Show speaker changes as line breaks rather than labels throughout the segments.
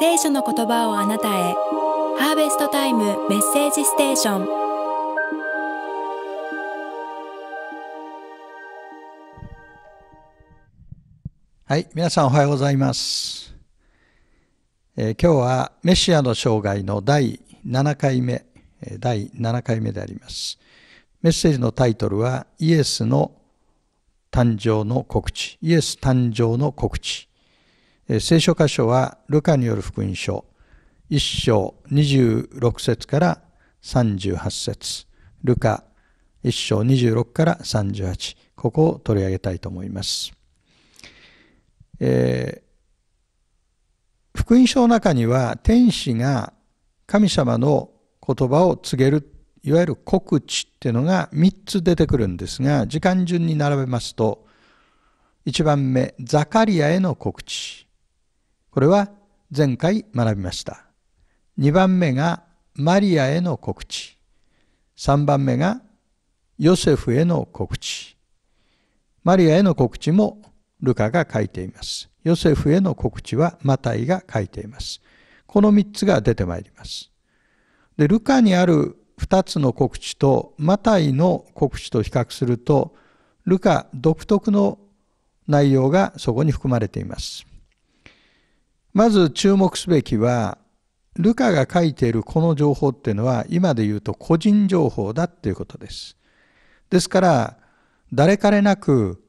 聖書の言葉をあなたへハーベストタイムメッセージステーションはい皆さんおはようございます、えー、今日はメシアの生涯の第7回目第7回目でありますメッセージのタイトルはイエスの誕生の告知イエス誕生の告知聖書箇所はルカによる福音書1章26節から38節ルカ1章26から38ここを取り上げたいと思います、えー、福音書の中には天使が神様の言葉を告げるいわゆる告知っていうのが3つ出てくるんですが時間順に並べますと1番目ザカリアへの告知これは前回学びました。2番目がマリアへの告知。3番目がヨセフへの告知。マリアへの告知もルカが書いています。ヨセフへの告知はマタイが書いています。この3つが出てまいります。で、ルカにある2つの告知とマタイの告知と比較すると、ルカ独特の内容がそこに含まれています。まず注目すべきは、ルカが書いているこの情報っていうのは、今で言うと個人情報だっていうことです。ですから、誰彼なく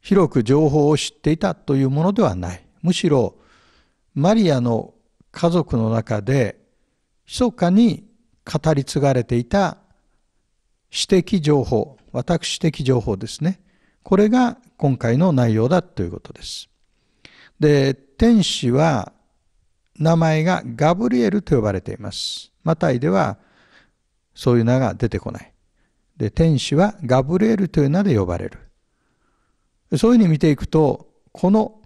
広く情報を知っていたというものではない。むしろ、マリアの家族の中で、密かに語り継がれていた私的情報、私的情報ですね。これが今回の内容だということです。で、天使は名前がガブリエルと呼ばれています。マタイではそういう名が出てこない。で、天使はガブリエルという名で呼ばれる。そういうふうに見ていくと、この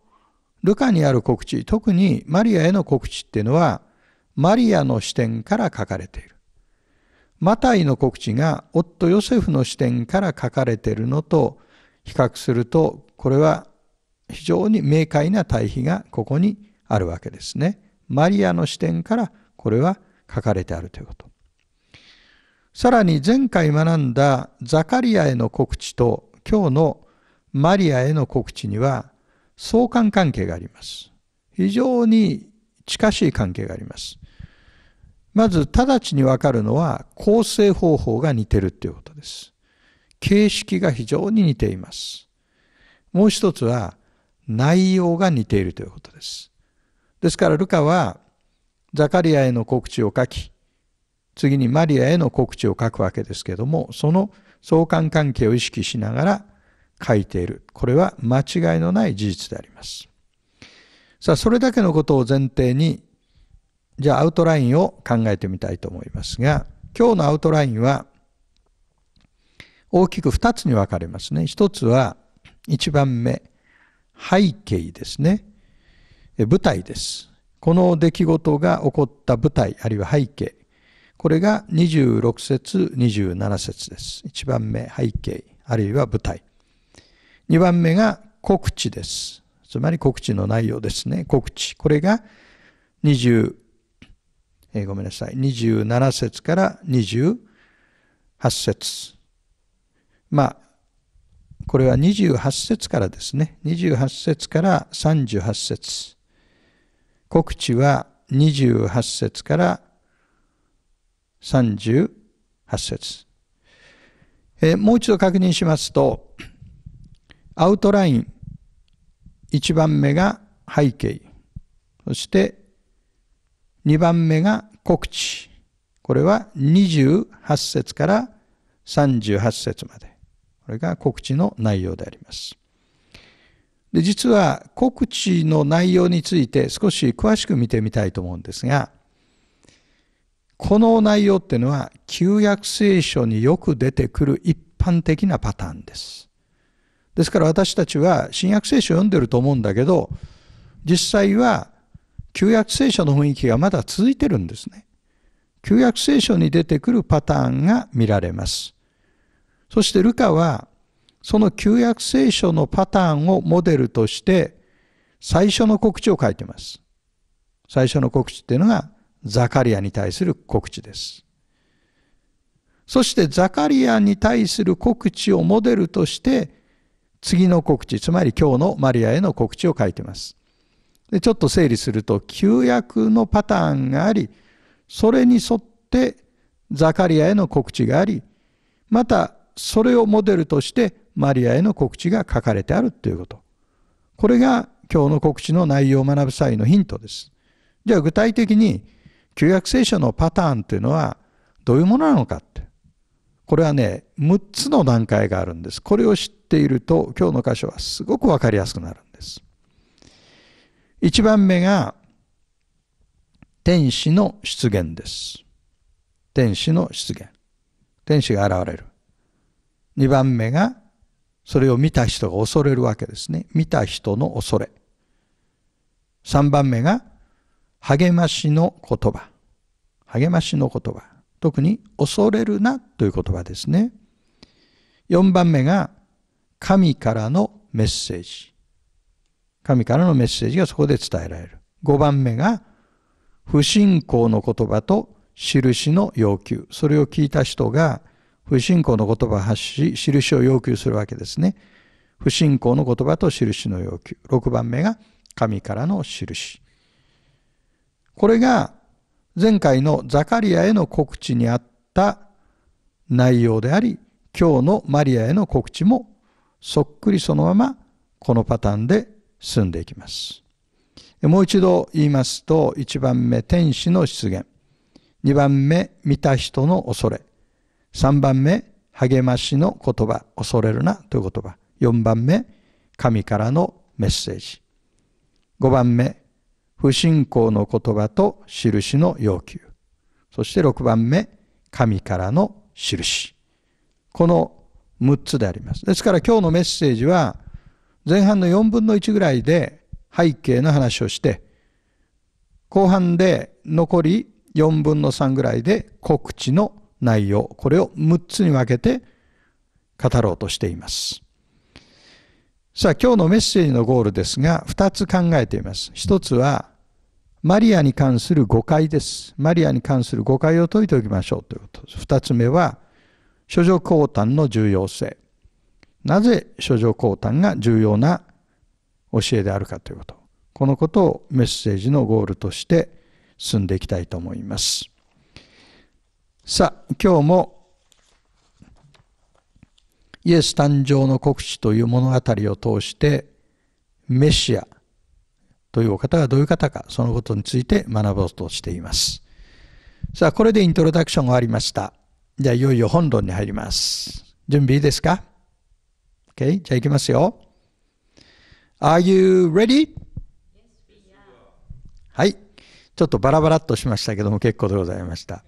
ルカにある告知、特にマリアへの告知っていうのは、マリアの視点から書かれている。マタイの告知が夫ヨセフの視点から書かれているのと比較すると、これは非常に明快な対比がここにあるわけですね。マリアの視点からこれは書かれてあるということ。さらに前回学んだザカリアへの告知と今日のマリアへの告知には相関関係があります。非常に近しい関係があります。まず直ちにわかるのは構成方法が似てるということです。形式が非常に似ています。もう一つは内容が似ているということです。ですからルカはザカリアへの告知を書き、次にマリアへの告知を書くわけですけども、その相関関係を意識しながら書いている。これは間違いのない事実であります。さあ、それだけのことを前提に、じゃあアウトラインを考えてみたいと思いますが、今日のアウトラインは大きく2つに分かれますね。1つは1番目、背景ですね。舞台です。この出来事が起こった舞台、あるいは背景。これが26節、27節です。1番目、背景、あるいは舞台。2番目が告知です。つまり告知の内容ですね。告知。これが20、えー、ごめんなさい。27節から28節。まあ、これは28節からですね、28節から38節。告知は28節から38節。えー、もう一度確認しますと、アウトライン、1番目が背景、そして2番目が告知。これは28節から38節まで。これが告知の内容であります。で実は告知の内容について少し詳しく見てみたいと思うんですが、この内容っていうのは旧約聖書によく出てくる一般的なパターンです。ですから私たちは新約聖書を読んでると思うんだけど、実際は旧約聖書の雰囲気がまだ続いてるんですね。旧約聖書に出てくるパターンが見られます。そしてルカは、その旧約聖書のパターンをモデルとして、最初の告知を書いています。最初の告知っていうのが、ザカリアに対する告知です。そしてザカリアに対する告知をモデルとして、次の告知、つまり今日のマリアへの告知を書いています。でちょっと整理すると、旧約のパターンがあり、それに沿ってザカリアへの告知があり、またそれをモデルとしてマリアへの告知が書かれてあるということ。これが今日の告知の内容を学ぶ際のヒントです。じゃあ具体的に旧約聖書のパターンというのはどういうものなのかって。これはね、6つの段階があるんです。これを知っていると今日の箇所はすごくわかりやすくなるんです。1番目が天使の出現です。天使の出現。天使が現れる。2番目が、それを見た人が恐れるわけですね。見た人の恐れ。3番目が、励ましの言葉。励ましの言葉。特に、恐れるなという言葉ですね。4番目が、神からのメッセージ。神からのメッセージがそこで伝えられる。5番目が、不信仰の言葉と印の要求。それを聞いた人が不信仰の言葉を発し、印を要求するわけですね。不信仰の言葉と印の要求。6番目が神からの印。これが前回のザカリアへの告知にあった内容であり、今日のマリアへの告知もそっくりそのままこのパターンで進んでいきます。もう一度言いますと、1番目、天使の出現。2番目、見た人の恐れ。3番目、励ましの言葉、恐れるなという言葉。4番目、神からのメッセージ。5番目、不信仰の言葉と印の要求。そして6番目、神からの印。この6つであります。ですから今日のメッセージは、前半の4分の1ぐらいで背景の話をして、後半で残り4分の3ぐらいで告知の内容、これを6つに分けて語ろうとしています。さあ、今日のメッセージのゴールですが、2つ考えています。1つは、マリアに関する誤解です。マリアに関する誤解を解いておきましょうということです。2つ目は、処女降誕の重要性。なぜ処女降誕が重要な教えであるかということ。このことをメッセージのゴールとして進んでいきたいと思います。さあ、今日もイエス誕生の告知という物語を通して、メシアというお方がどういう方か、そのことについて学ぼうとしています。さあ、これでイントロダクション終わりました。じゃあ、いよいよ本論に入ります。準備いいですか ?OK? じゃあ、いきますよ。Are you ready? はい。ちょっとバラバラっとしましたけども結構でございました。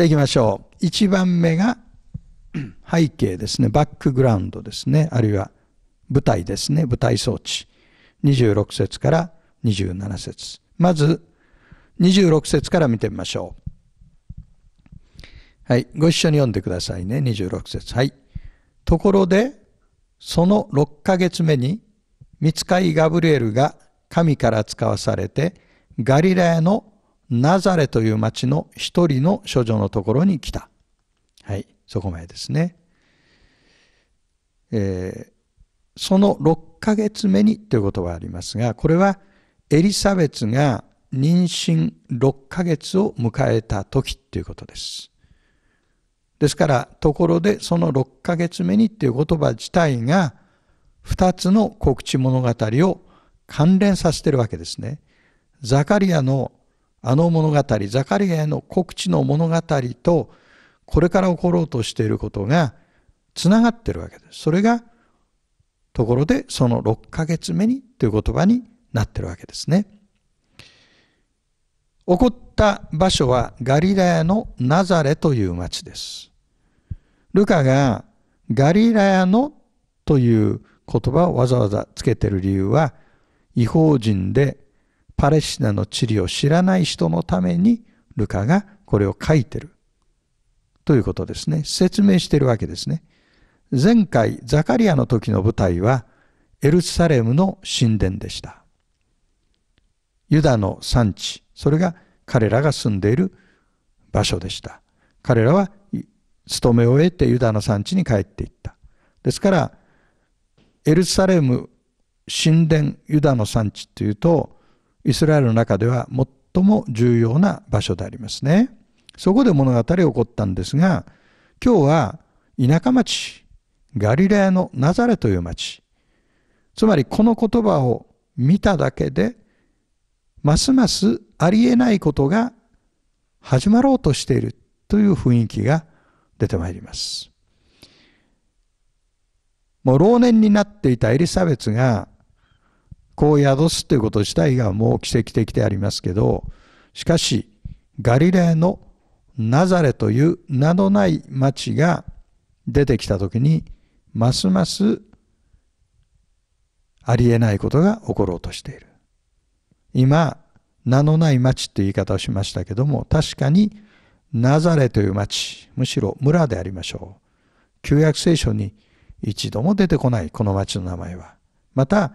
ゃあ行きましょう。1番目が背景ですね。バックグラウンドですね。あるいは舞台ですね。舞台装置。26節から27節。まず、26節から見てみましょう。はい。ご一緒に読んでくださいね。26節。はい。ところで、その6ヶ月目に、ミツカいガブリエルが神から使わされて、ガリラヤのナザレという町の一人の処女のところに来た。はい、そこまでですね。えー、その6ヶ月目にという言葉がありますが、これはエリサベツが妊娠6ヶ月を迎えた時ということです。ですから、ところでその6ヶ月目にという言葉自体が、2つの告知物語を関連させてるわけですね。ザカリアのあの物語、ザカリエの告知の物語と、これから起ころうとしていることが、つながってるわけです。それが、ところで、その6ヶ月目にという言葉になってるわけですね。起こった場所はガリラヤのナザレという町です。ルカがガリラヤのという言葉をわざわざつけてる理由は違法人でパレスチナの地理を知らない人のためにルカがこれを書いてるということですね。説明してるわけですね。前回、ザカリアの時の舞台はエルサレムの神殿でした。ユダの産地、それが彼らが住んでいる場所でした。彼らは勤めを得てユダの産地に帰っていった。ですから、エルサレム神殿ユダの産地っていうとイスラエルの中では最も重要な場所でありますね。そこで物語が起こったんですが、今日は田舎町、ガリレアのナザレという町。つまりこの言葉を見ただけで、ますますありえないことが始まろうとしているという雰囲気が出てまいります。もう老年になっていたエリザベツが子を宿すということ自体がもう奇跡的でありますけどしかしガリレーのナザレという名のない町が出てきた時にますますありえないことが起ころうとしている今名のない町って言い方をしましたけども確かにナザレという町むしろ村でありましょう旧約聖書に一度も出てこないこの町の名前はまた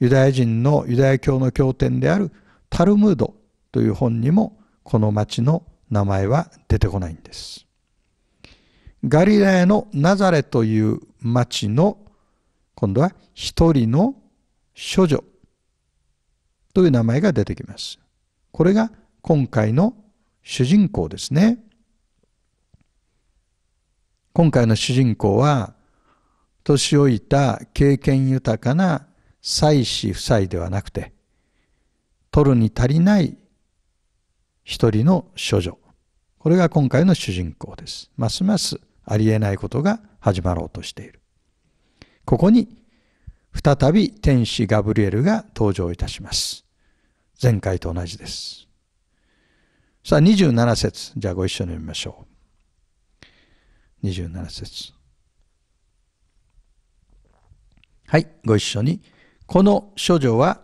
ユダヤ人のユダヤ教の経典であるタルムードという本にもこの町の名前は出てこないんです。ガリラヤのナザレという町の今度は一人の処女という名前が出てきます。これが今回の主人公ですね。今回の主人公は年老いた経験豊かな妻子夫妻ではなくて、取るに足りない一人の処女。これが今回の主人公です。ますますありえないことが始まろうとしている。ここに、再び天使ガブリエルが登場いたします。前回と同じです。さあ、27節。じゃあご一緒に読みましょう。27節。はい、ご一緒に。この処女は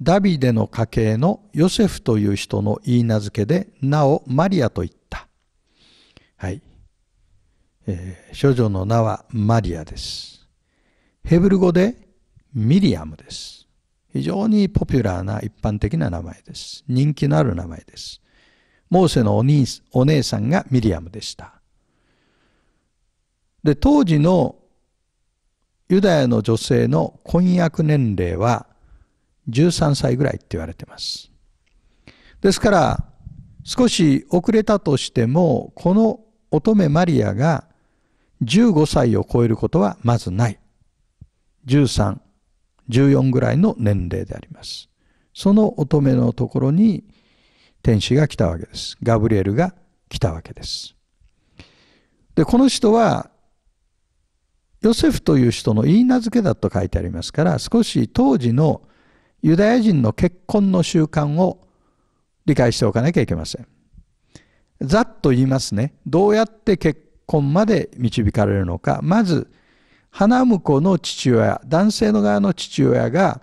ダビデの家系のヨセフという人の言い名付けで、なおマリアと言った。はい。えー、処女の名はマリアです。ヘブル語でミリアムです。非常にポピュラーな一般的な名前です。人気のある名前です。モーセのお兄お姉さんがミリアムでした。で、当時のユダヤの女性の婚約年齢は13歳ぐらいって言われてます。ですから、少し遅れたとしても、この乙女マリアが15歳を超えることはまずない。13、14ぐらいの年齢であります。その乙女のところに天使が来たわけです。ガブリエルが来たわけです。で、この人はヨセフという人の言い名付けだと書いてありますから、少し当時のユダヤ人の結婚の習慣を理解しておかなきゃいけません。ざっと言いますね。どうやって結婚まで導かれるのか。まず、花婿の父親、男性の側の父親が、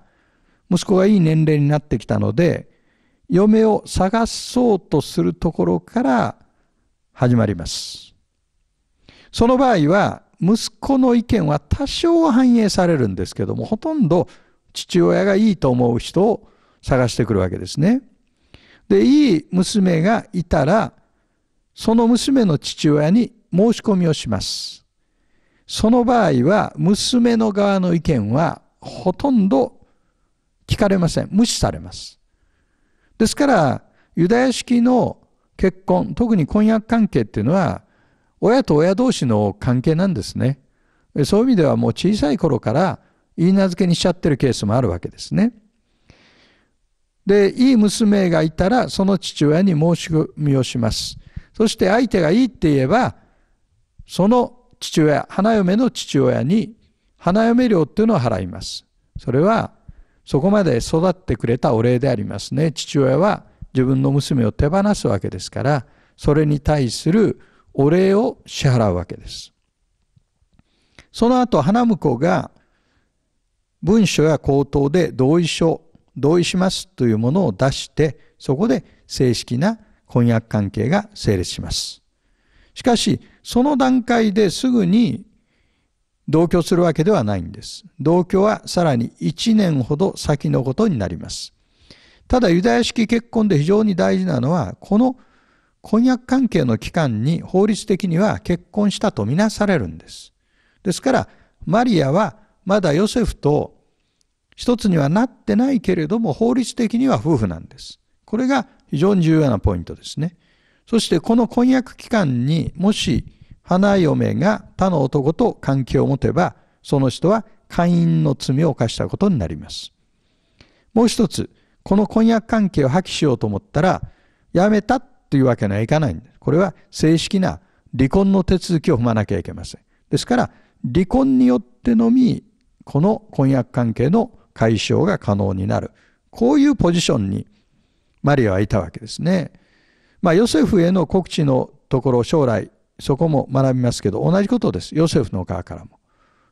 息子がいい年齢になってきたので、嫁を探そうとするところから始まります。その場合は、息子の意見は多少は反映されるんですけども、ほとんど父親がいいと思う人を探してくるわけですね。で、いい娘がいたら、その娘の父親に申し込みをします。その場合は、娘の側の意見はほとんど聞かれません。無視されます。ですから、ユダヤ式の結婚、特に婚約関係っていうのは、親と親同士の関係なんですね。そういう意味ではもう小さい頃から言い名付けにしちゃってるケースもあるわけですね。で、いい娘がいたらその父親に申し込みをします。そして相手がいいって言えば、その父親、花嫁の父親に花嫁料っていうのを払います。それはそこまで育ってくれたお礼でありますね。父親は自分の娘を手放すわけですから、それに対するお礼を支払うわけです。その後、花婿が文書や口頭で同意書、同意しますというものを出して、そこで正式な婚約関係が成立します。しかし、その段階ですぐに同居するわけではないんです。同居はさらに1年ほど先のことになります。ただ、ユダヤ式結婚で非常に大事なのは、この婚約関係の期間に法律的には結婚したとみなされるんです。ですから、マリアはまだヨセフと一つにはなってないけれども、法律的には夫婦なんです。これが非常に重要なポイントですね。そしてこの婚約期間にもし花嫁が他の男と関係を持てば、その人は会員の罪を犯したことになります。もう一つ、この婚約関係を破棄しようと思ったら、やめたというわけにはいかないんです。これは正式な離婚の手続きを踏まなきゃいけません。ですから、離婚によってのみ、この婚約関係の解消が可能になる。こういうポジションにマリアはいたわけですね。まあ、ヨセフへの告知のところ、将来、そこも学びますけど、同じことです。ヨセフの側からも。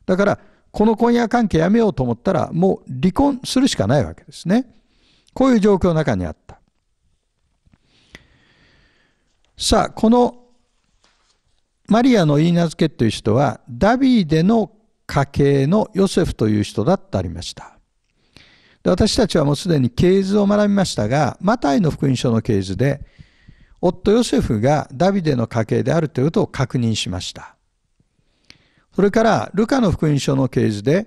だから、この婚約関係やめようと思ったら、もう離婚するしかないわけですね。こういう状況の中にあった。さあ、このマリアの言い名付けという人は、ダビデの家系のヨセフという人だてありました。で私たちはもうすでに系図を学びましたが、マタイの福音書の系図で、夫ヨセフがダビデの家系であるということを確認しました。それから、ルカの福音書の系図で、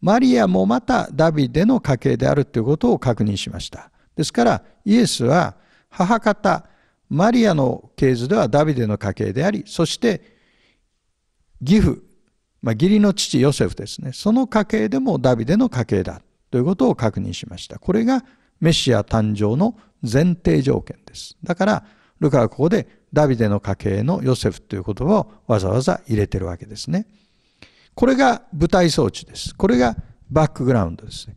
マリアもまたダビデの家系であるということを確認しました。ですから、イエスは母方、マリアの系図ではダビデの家系であり、そして義父、まあ、義理の父ヨセフですね。その家系でもダビデの家系だということを確認しました。これがメシア誕生の前提条件です。だから、ルカはここでダビデの家系のヨセフという言葉をわざわざ入れてるわけですね。これが舞台装置です。これがバックグラウンドですね。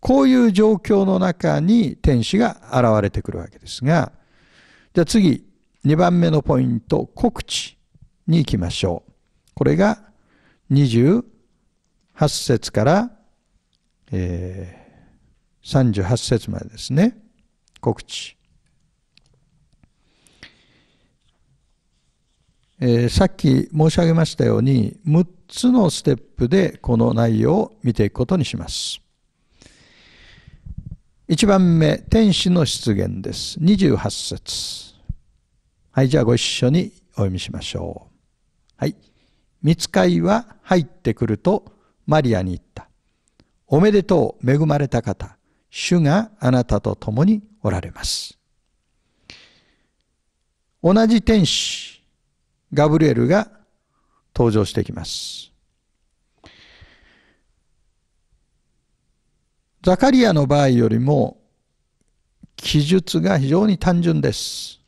こういう状況の中に天使が現れてくるわけですが、じゃあ次、2番目のポイント、告知に行きましょう。これが28節から、えー、38節までですね。告知。えー、さっき申し上げましたように6つのステップでこの内容を見ていくことにします。1番目、天使の出現です。28節。はい、じゃあご一緒にお読みしましょう。はい。見つかいは入ってくるとマリアに言った。おめでとう、恵まれた方。主があなたと共におられます。同じ天使、ガブリエルが登場してきます。ザカリアの場合よりも記述が非常に単純です。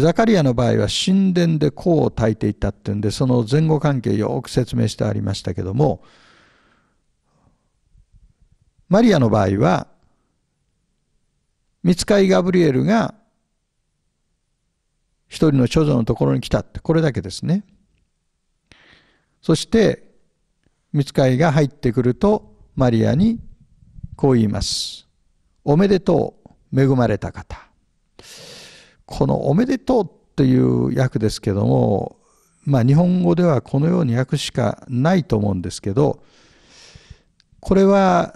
ザカリアの場合は神殿で甲を焚いていたっていうんで、その前後関係よく説明してありましたけども、マリアの場合は、見ついガブリエルが一人の処女のところに来たって、これだけですね。そして、見ついが入ってくると、マリアにこう言います。おめでとう、恵まれた方。この「おめでとう」という訳ですけども、まあ、日本語ではこのように訳しかないと思うんですけどこれは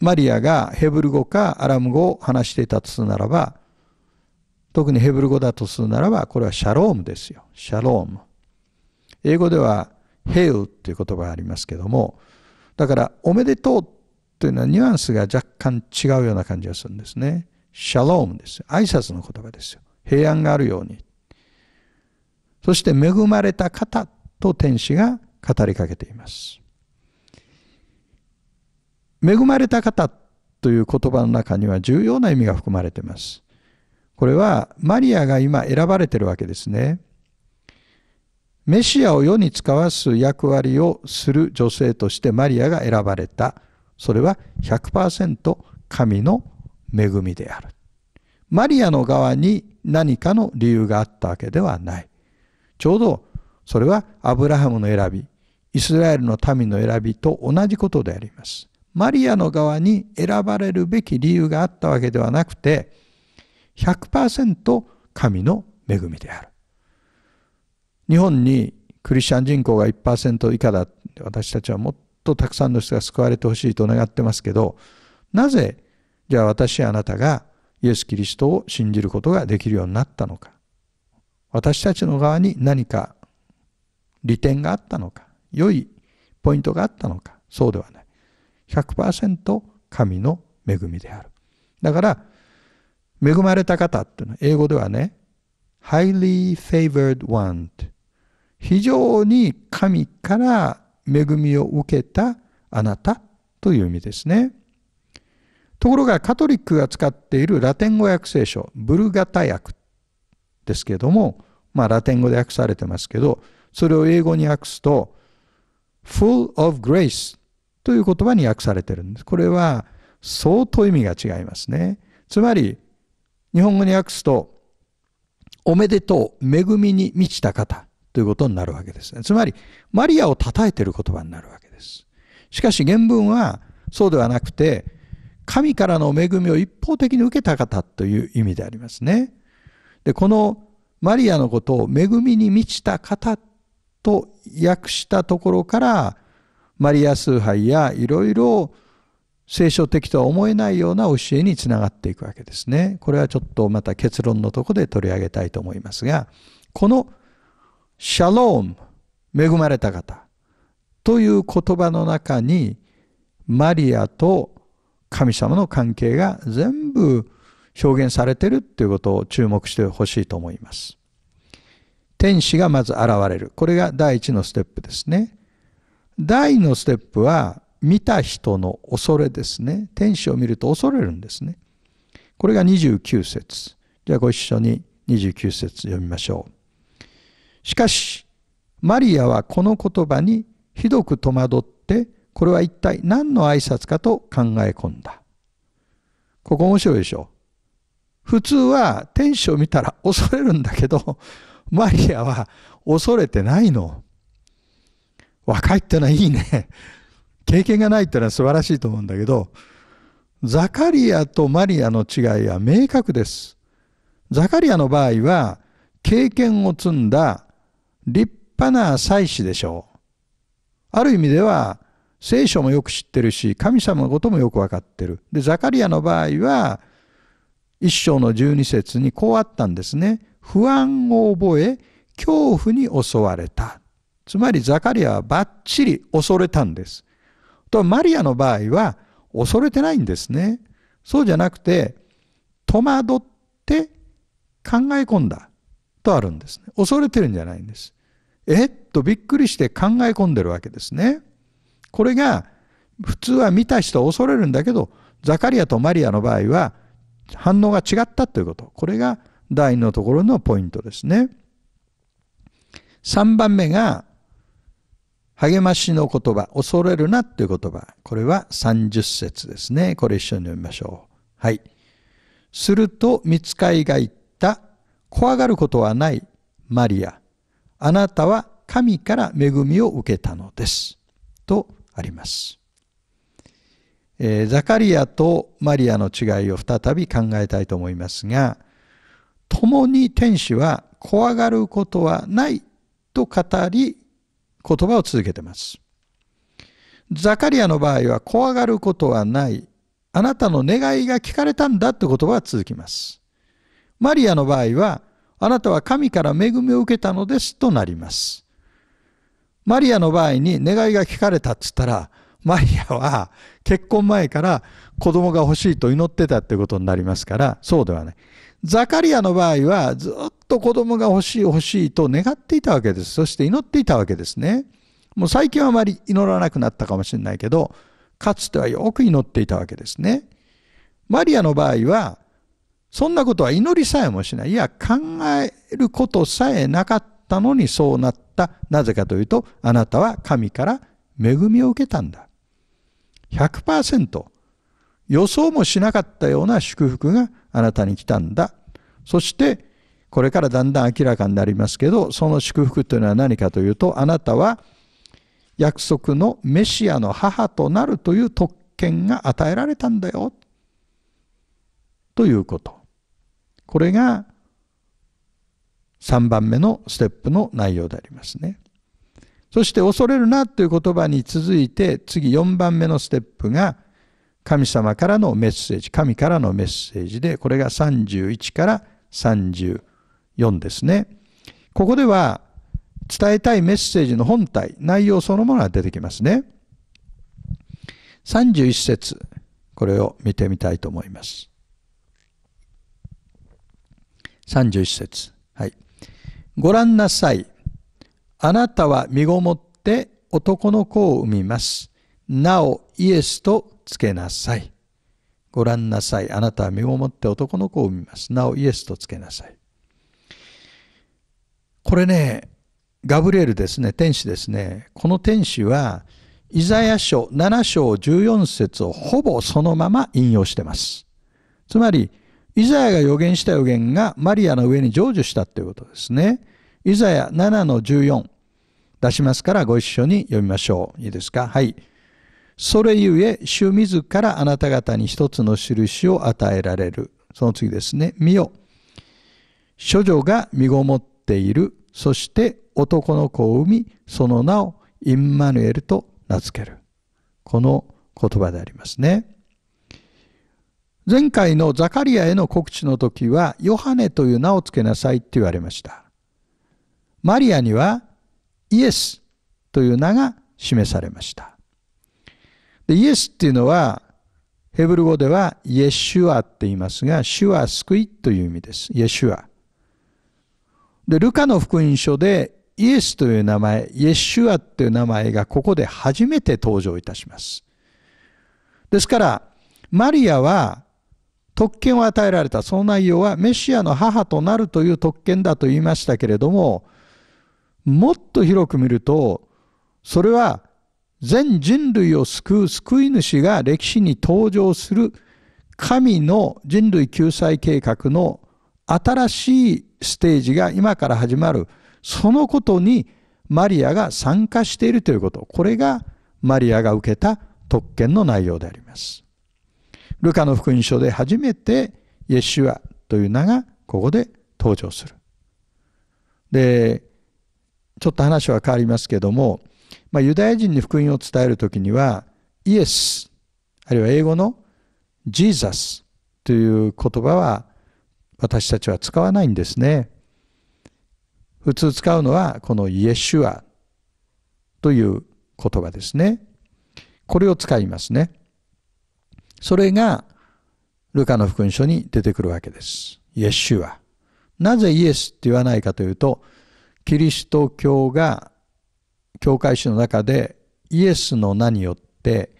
マリアがヘブル語かアラム語を話していたとするならば特にヘブル語だとするならばこれはシャロームですよシャローム英語ではヘウっという言葉がありますけどもだからおめでとうというのはニュアンスが若干違うような感じがするんですね。シャロームです。挨拶の言葉ですよ。平安があるように。そして恵まれた方と天使が語りかけています。恵まれた方という言葉の中には重要な意味が含まれています。これはマリアが今選ばれてるわけですね。メシアを世に使わす役割をする女性としてマリアが選ばれた。それは100%神の恵みである。マリアの側に何かの理由があったわけではない。ちょうどそれはアブラハムの選び、イスラエルの民の選びと同じことであります。マリアの側に選ばれるべき理由があったわけではなくて、100%神の恵みである。日本にクリスチャン人口が1%以下だ私たちはもっとたくさんの人が救われてほしいと願ってますけどなぜじゃあ私あなたがイエス・キリストを信じることができるようになったのか私たちの側に何か利点があったのか良いポイントがあったのかそうではない100%神の恵みであるだから恵まれた方っていうのは英語ではね highly favored one 非常に神から恵みを受けたあなたという意味ですね。ところがカトリックが使っているラテン語訳聖書、ブルガタ訳ですけども、まあラテン語で訳されてますけど、それを英語に訳すと、full of grace という言葉に訳されてるんです。これは相当意味が違いますね。つまり、日本語に訳すと、おめでとう、恵みに満ちた方ということになるわけですね。つまり、マリアを称えている言葉になるわけです。しかし原文はそうではなくて、神からの恵みを一方的に受けた方という意味でありますね。で、このマリアのことを恵みに満ちた方と訳したところから、マリア崇拝やいろいろ聖書的とは思えないような教えにつながっていくわけですね。これはちょっとまた結論のとこで取り上げたいと思いますが、このシャローム、恵まれた方という言葉の中に、マリアと神様の関係が全部表現されてるっていうことを注目してほしいと思います。天使がまず現れる。これが第一のステップですね。第二のステップは、見た人の恐れですね。天使を見ると恐れるんですね。これが29節。じゃあご一緒に29節読みましょう。しかし、マリアはこの言葉にひどく戸惑ってこれは一体何の挨拶かと考え込んだ。ここ面白いでしょ。普通は天使を見たら恐れるんだけど、マリアは恐れてないの。若いってのはいいね。経験がないってのは素晴らしいと思うんだけど、ザカリアとマリアの違いは明確です。ザカリアの場合は、経験を積んだ立派な祭司でしょう。ある意味では、聖書もよく知ってるし、神様のこともよくわかってる。で、ザカリアの場合は、一章の十二節にこうあったんですね。不安を覚え、恐怖に襲われた。つまりザカリアはばっちり恐れたんです。とマリアの場合は恐れてないんですね。そうじゃなくて、戸惑って考え込んだとあるんですね。恐れてるんじゃないんです。えっとびっくりして考え込んでるわけですね。これが普通は見た人は恐れるんだけど、ザカリアとマリアの場合は反応が違ったということ。これが第2のところのポイントですね。3番目が、励ましの言葉、恐れるなという言葉。これは30節ですね。これ一緒に読みましょう。はい。すると、見つかいが言った、怖がることはない、マリア。あなたは神から恵みを受けたのです。とあります。えー、ザカリアとマリアの違いを再び考えたいと思いますが、共に天使は怖がることはないと語り、言葉を続けてます。ザカリアの場合は怖がることはない。あなたの願いが聞かれたんだって言葉は続きます。マリアの場合は、あなたは神から恵みを受けたのですとなります。マリアの場合に願いが聞かれたっつったら、マリアは結婚前から子供が欲しいと祈ってたってことになりますから、そうではない。ザカリアの場合はずっと子供が欲しい欲しいと願っていたわけです。そして祈っていたわけですね。もう最近はあまり祈らなくなったかもしれないけど、かつてはよく祈っていたわけですね。マリアの場合は、そんなことは祈りさえもしない。いや、考えることさえなかった。ったのにそうなった。なぜかというと、あなたは神から恵みを受けたんだ。100%予想もしなかったような祝福があなたに来たんだ。そして、これからだんだん明らかになりますけど、その祝福というのは何かというと、あなたは約束のメシアの母となるという特権が与えられたんだよ。ということ。これが3番目のステップの内容でありますね。そして恐れるなという言葉に続いて次4番目のステップが神様からのメッセージ、神からのメッセージで、これが31から34ですね。ここでは伝えたいメッセージの本体、内容そのものが出てきますね。31節、これを見てみたいと思います。31節。はい。ご覧なさい。あなたは身ごもって男の子を産みます。なおイエスとつけなさい。ご覧なさい。あなたは身ごもって男の子を産みます。なおイエスとつけなさい。これね、ガブリエルですね、天使ですね。この天使は、イザヤ書7章14節をほぼそのまま引用してます。つまり、イザヤが予言した予言がマリアの上に成就したということですね。イザヤ7の14出しますからご一緒に読みましょう。いいですかはい。それゆえ、主自らあなた方に一つの印を与えられる。その次ですね。見よ。諸女が身ごもっている。そして男の子を産み、その名をインマヌエルと名付ける。この言葉でありますね。前回のザカリアへの告知の時は、ヨハネという名を付けなさいって言われました。マリアには、イエスという名が示されました。でイエスっていうのは、ヘブル語では、イエシュアって言いますが、シュア救いという意味です。イエシュア。で、ルカの福音書で、イエスという名前、イエシュアという名前がここで初めて登場いたします。ですから、マリアは特権を与えられたその内容はメシアの母となるという特権だと言いましたけれどももっと広く見るとそれは全人類を救う救い主が歴史に登場する神の人類救済計画の新しいステージが今から始まるそのことにマリアが参加しているということこれがマリアが受けた特権の内容であります。ルカの福音書で初めてイエシュアという名がここで登場する。で、ちょっと話は変わりますけども、まあ、ユダヤ人に福音を伝える時にはイエス、あるいは英語のジーザスという言葉は私たちは使わないんですね。普通使うのはこのイエシュアという言葉ですね。これを使いますね。それが、ルカの福音書に出てくるわけです。イエシュア。なぜイエスって言わないかというと、キリスト教が教会史の中でイエスの名によって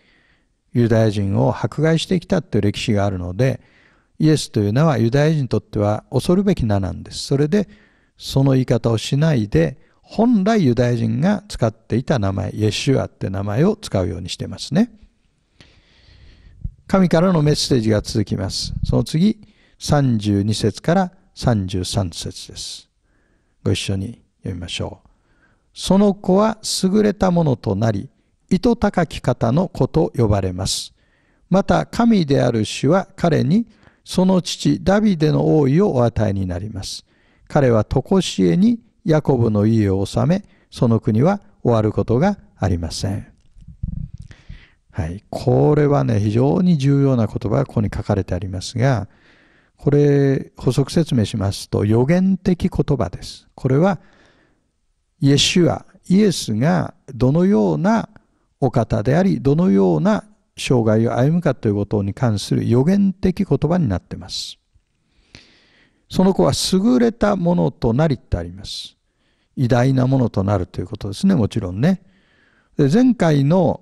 ユダヤ人を迫害してきたという歴史があるので、イエスという名はユダヤ人にとっては恐るべき名なんです。それで、その言い方をしないで、本来ユダヤ人が使っていた名前、イエシュアって名前を使うようにしてますね。神からのメッセージが続きます。その次、32節から33節です。ご一緒に読みましょう。その子は優れたものとなり、糸高き方の子と呼ばれます。また神である主は彼にその父ダビデの王位をお与えになります。彼は常しえにヤコブの家を治め、その国は終わることがありません。はい。これはね、非常に重要な言葉がここに書かれてありますが、これ、補足説明しますと、予言的言葉です。これは、イエシュア、イエスがどのようなお方であり、どのような生涯を歩むかということに関する予言的言葉になっています。その子は優れたものとなりってあります。偉大なものとなるということですね、もちろんね。で前回の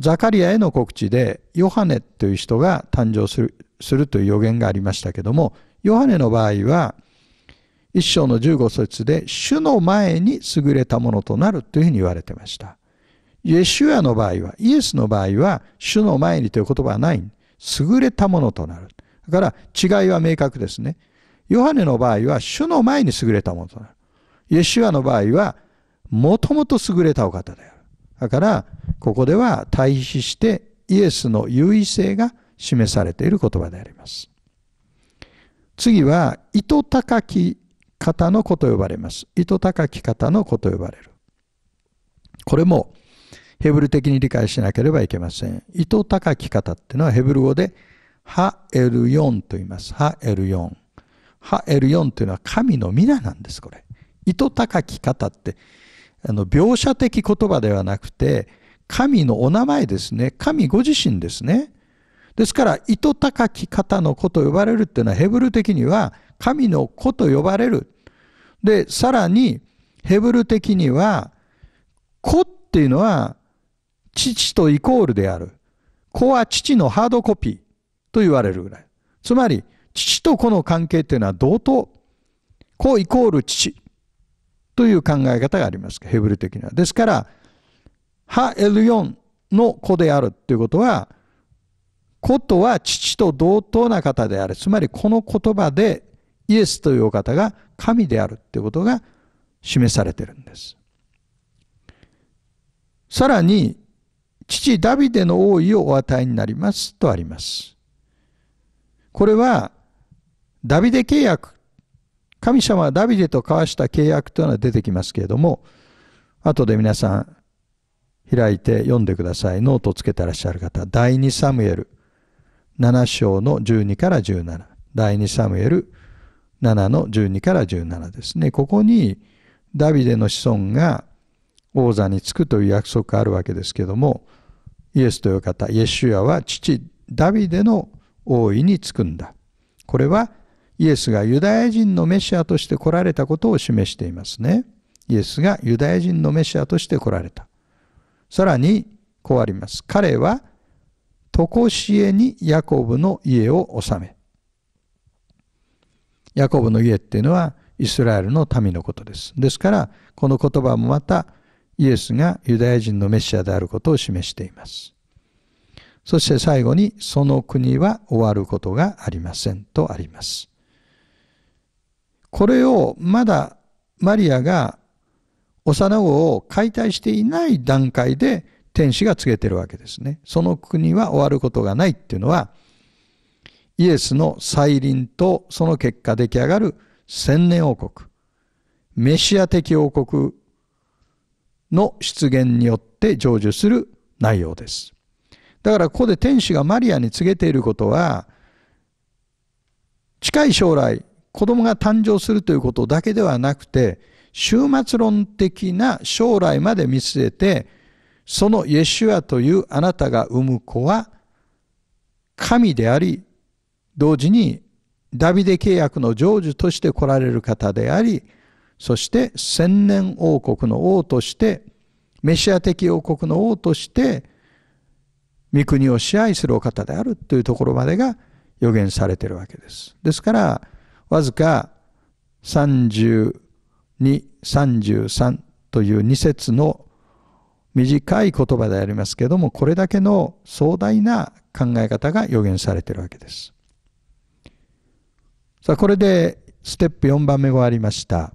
ザカリアへの告知でヨハネという人が誕生するするという予言がありましたけども、ヨハネの場合は、一章の15節で、主の前に優れたものとなるというふうに言われてました。イエシュアの場合は、イエスの場合は、主の前にという言葉はない。優れたものとなる。だから違いは明確ですね。ヨハネの場合は、主の前に優れたものとなる。イエシュアの場合は、もともと優れたお方だよ。だから、ここでは対比してイエスの優位性が示されている言葉であります。次は、糸高き方の子と呼ばれます。糸高き方の子と呼ばれる。これも、ヘブル的に理解しなければいけません。糸高き方っていうのはヘブル語で、ハエルと言います。ハエルヨ l ハエルというのは神の皆なんです、これ。糸高き方って、あの描写的言葉ではなくて、神のお名前ですね。神ご自身ですね。ですから、糸高き方の子と呼ばれるっていうのは、ヘブル的には、神の子と呼ばれる。で、さらに、ヘブル的には、子っていうのは、父とイコールである。子は父のハードコピーと言われるぐらい。つまり、父と子の関係っていうのは同等。子イコール父。という考え方があります。ヘブル的には。ですから、ハエルヨンの子であるということは、ことは父と同等な方である。つまりこの言葉でイエスというお方が神であるということが示されてるんです。さらに、父ダビデの王位をお与えになりますとあります。これは、ダビデ契約神様はダビデと交わした契約というのは出てきますけれども、後で皆さん開いて読んでください。ノートをつけてらっしゃる方、第2サムエル7章の12から17。第2サムエル7の12から17ですね。ここにダビデの子孫が王座につくという約束があるわけですけども、イエスという方、イエシュアは父ダビデの王位につくんだ。これはイエスがユダヤ人のメシアとして来られたことを示していますね。イエスがユダヤ人のメシアとして来られた。さらに、こうあります。彼は、とこしえにヤコブの家を治め。ヤコブの家っていうのは、イスラエルの民のことです。ですから、この言葉もまた、イエスがユダヤ人のメシアであることを示しています。そして最後に、その国は終わることがありませんとあります。これをまだマリアが幼子を解体していない段階で天使が告げてるわけですね。その国は終わることがないっていうのは、イエスの再臨とその結果出来上がる千年王国、メシア的王国の出現によって成就する内容です。だからここで天使がマリアに告げていることは、近い将来、子供が誕生するということだけではなくて、終末論的な将来まで見据えて、そのイエシュアというあなたが産む子は、神であり、同時にダビデ契約の成就として来られる方であり、そして千年王国の王として、メシア的王国の王として、御国を支配するお方であるというところまでが予言されているわけです。ですから、わずか32、33という2節の短い言葉でありますけれども、これだけの壮大な考え方が予言されているわけです。さあ、これでステップ4番目がわりました。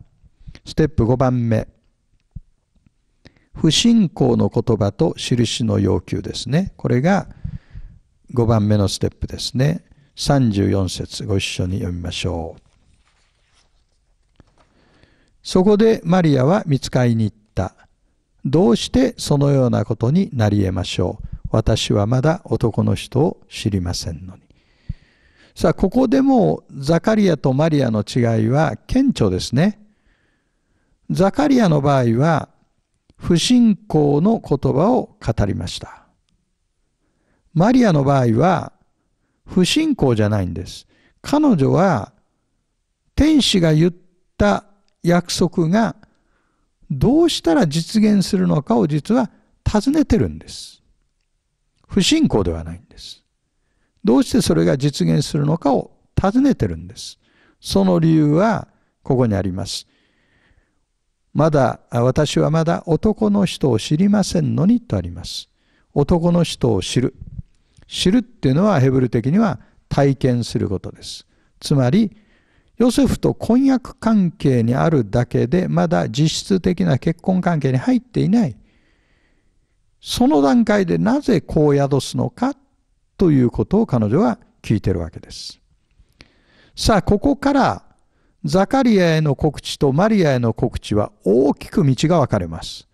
ステップ5番目。不信仰の言葉と印の要求ですね。これが5番目のステップですね。34節ご一緒に読みましょう。そこでマリアは見つかりに行った。どうしてそのようなことになり得ましょう。私はまだ男の人を知りませんのに。さあ、ここでもザカリアとマリアの違いは顕著ですね。ザカリアの場合は、不信仰の言葉を語りました。マリアの場合は、不信仰じゃないんです。彼女は天使が言った約束がどうしたら実現するのかを実は尋ねてるんです。不信仰ではないんです。どうしてそれが実現するのかを尋ねてるんです。その理由はここにあります。まだ、私はまだ男の人を知りませんのにとあります。男の人を知る。知るっていうのはヘブル的には体験することです。つまり、ヨセフと婚約関係にあるだけで、まだ実質的な結婚関係に入っていない。その段階でなぜこう宿すのかということを彼女は聞いてるわけです。さあ、ここからザカリアへの告知とマリアへの告知は大きく道が分かれます。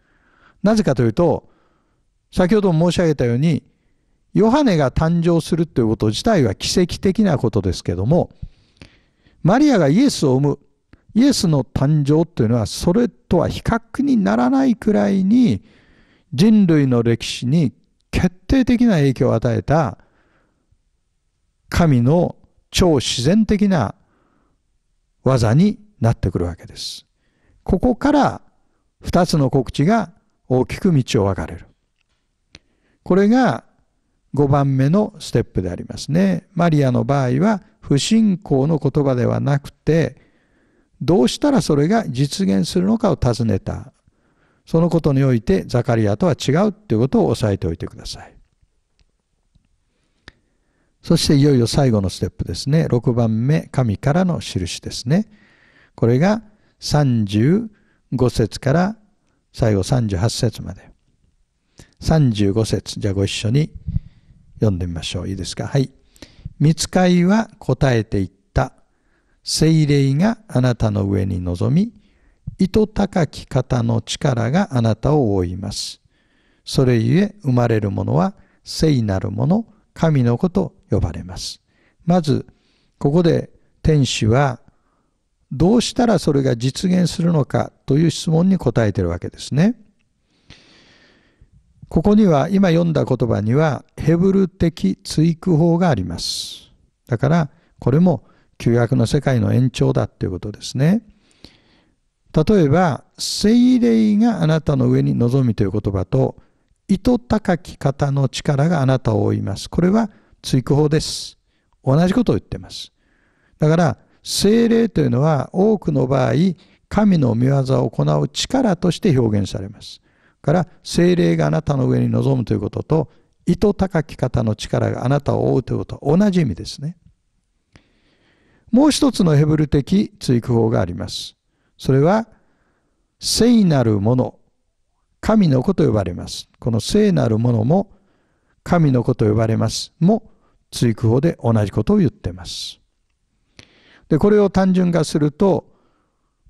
なぜかというと、先ほども申し上げたように、ヨハネが誕生するということ自体は奇跡的なことですけども、マリアがイエスを産む、イエスの誕生というのはそれとは比較にならないくらいに人類の歴史に決定的な影響を与えた神の超自然的な技になってくるわけです。ここから2つの告知が大きく道を分かれる。これが5番目のステップでありますね。マリアの場合は不信仰の言葉ではなくてどうしたらそれが実現するのかを尋ねた。そのことにおいてザカリアとは違うということを押さえておいてください。そしていよいよ最後のステップですね。6番目、神からの印ですね。これが35節から最後38節まで。35節、じゃあご一緒に。読んでみましょう。いいですか。はい。見つかいは答えていった。精霊があなたの上に臨み、糸高き方の力があなたを覆います。それゆえ生まれるものは聖なるもの、神の子と呼ばれます。まず、ここで天使はどうしたらそれが実現するのかという質問に答えているわけですね。ここには今読んだ言葉にはヘブル的追句法があります。だからこれも旧約の世界の延長だということですね。例えば、聖霊があなたの上に望みという言葉と、糸高き方の力があなたを追います。これは追句法です。同じことを言ってます。だから、聖霊というのは多くの場合、神の御業を行う力として表現されます。から精霊があなたの上に臨むということと、糸高き方の力があなたを覆うということは同じ意味ですね。もう一つのヘブル的追加法があります。それは、聖なるもの、神の子と呼ばれます。この聖なるものも、神の子と呼ばれます。も、追加法で同じことを言ってます。で、これを単純化すると、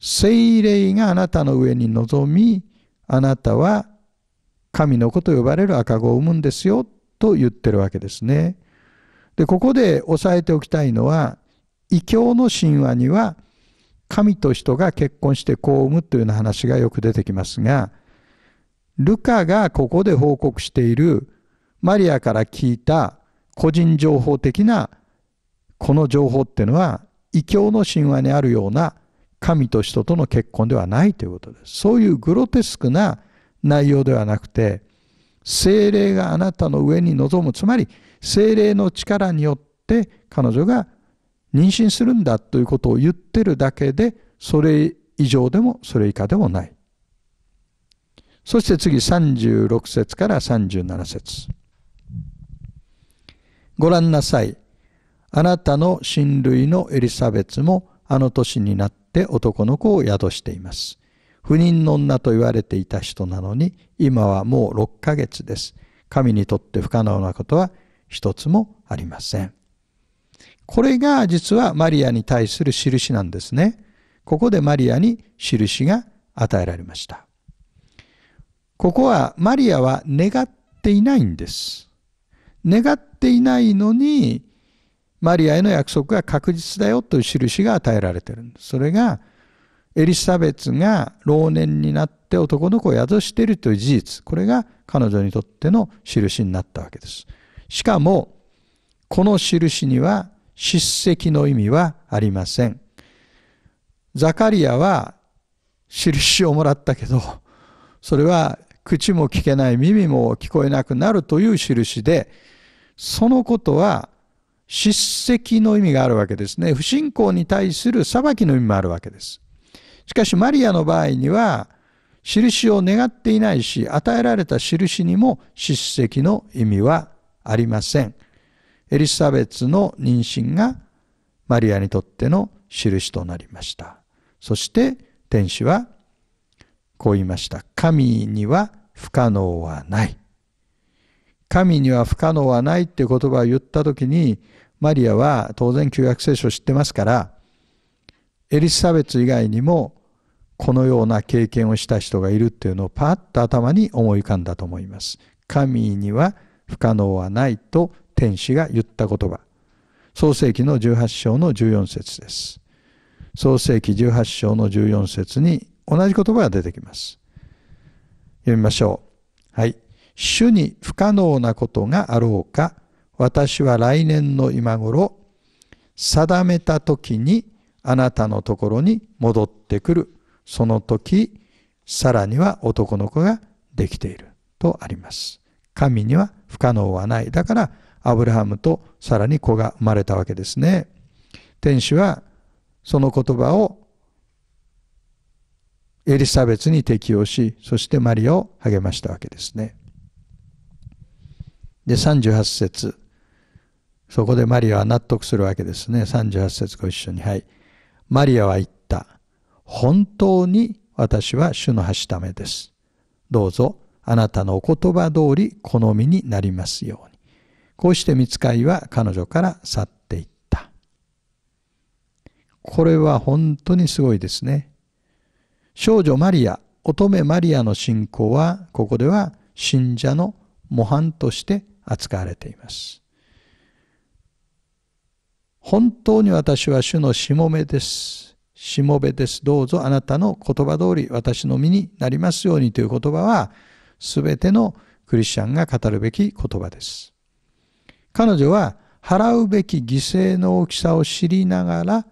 聖霊があなたの上に臨み、あなたは神の子と呼ばれる赤子を産むんですよと言ってるわけですね。で、ここで押さえておきたいのは、異教の神話には神と人が結婚して子を産むというような話がよく出てきますが、ルカがここで報告しているマリアから聞いた個人情報的なこの情報っていうのは異教の神話にあるような神と人との結婚ではないということです。そういうグロテスクな内容ではなくて、精霊があなたの上に臨む、つまり精霊の力によって彼女が妊娠するんだということを言ってるだけで、それ以上でもそれ以下でもない。そして次36節から37節ご覧なさい。あなたの親類のエリザベツもあの年になってって男の子を宿しています。不妊の女と言われていた人なのに、今はもう6ヶ月です。神にとって不可能なことは一つもありません。これが実はマリアに対する印なんですね。ここでマリアに印が与えられました。ここはマリアは願っていないんです。願っていないのにマリアへの約束が確実だよという印が与えられているんです。それが、エリサベツが老年になって男の子を宿しているという事実、これが彼女にとっての印になったわけです。しかも、この印には叱責の意味はありません。ザカリアは印をもらったけど、それは口も聞けない耳も聞こえなくなるという印で、そのことは叱責の意味があるわけですね。不信仰に対する裁きの意味もあるわけです。しかしマリアの場合には、印を願っていないし、与えられた印にも叱責の意味はありません。エリサベツの妊娠がマリアにとっての印となりました。そして天使はこう言いました。神には不可能はない。神には不可能はないって言葉を言った時にマリアは当然旧約聖書を知ってますからエリサベツ以外にもこのような経験をした人がいるっていうのをパッと頭に思い浮かんだと思います。神には不可能はないと天使が言った言葉。創世紀の18章の14節です。創世紀18章の14節に同じ言葉が出てきます。読みましょう。はい。主に不可能なことがあろうか、私は来年の今頃、定めた時にあなたのところに戻ってくる。その時、さらには男の子ができている。とあります。神には不可能はない。だから、アブラハムとさらに子が生まれたわけですね。天使はその言葉をエリサベツに適用し、そしてマリアを励ましたわけですね。で、38節。そこでマリアは納得するわけですね。38節ご一緒に。はい。マリアは言った。本当に私は主の端ためです。どうぞあなたのお言葉通り好みになりますように。こうして見つかいは彼女から去っていった。これは本当にすごいですね。少女マリア、乙女マリアの信仰は、ここでは信者の模範として扱われています。本当に私は主のしもべです。しもべです。どうぞあなたの言葉通り私の身になりますようにという言葉は、すべてのクリスチャンが語るべき言葉です。彼女は払うべき犠牲の大きさを知りながら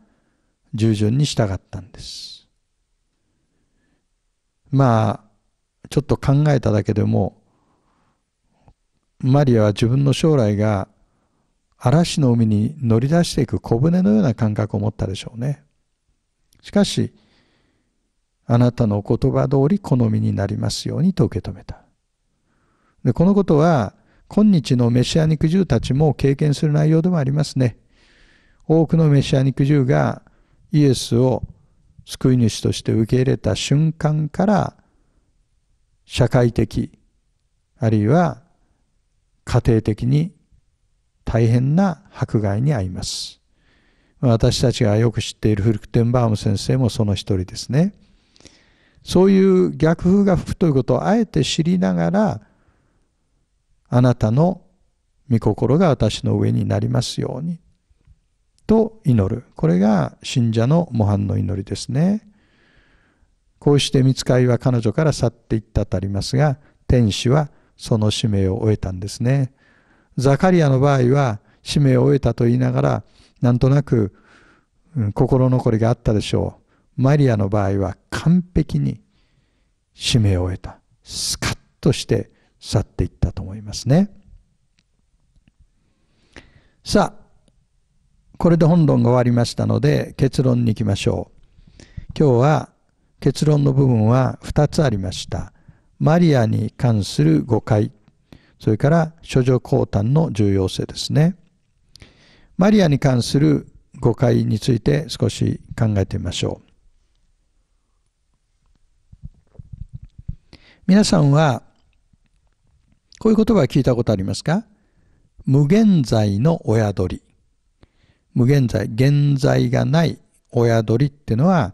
従順に従ったんです。まあ、ちょっと考えただけでも、マリアは自分の将来が嵐の海に乗り出していく小舟のような感覚を持ったでしょうね。しかし、あなたのお言葉通り好みになりますようにと受け止めた。でこのことは、今日のメシア肉獣たちも経験する内容でもありますね。多くのメシア肉獣がイエスを救い主として受け入れた瞬間から社会的あるいは家庭的に大変な迫害に遭います。私たちがよく知っているフルクテンバーム先生もその一人ですね。そういう逆風が吹くということをあえて知りながら、あなたの御心が私の上になりますように。と祈る。これが信者の模範の祈りですね。こうして見つかりは彼女から去っていったとありますが、天使はその使命を終えたんですね。ザカリアの場合は使命を終えたと言いながら、なんとなく、心残りがあったでしょう。マリアの場合は完璧に使命を終えた。スカッとして去っていったと思いますね。さあ、これで本論が終わりましたので結論に行きましょう。今日は結論の部分は2つありました。マリアに関する誤解それから諸女降誕の重要性ですね。マリアに関する誤解について少し考えてみましょう。皆さんは、こういう言葉聞いたことありますか無限在の親鳥。無限在、現在がない親鳥っていうのは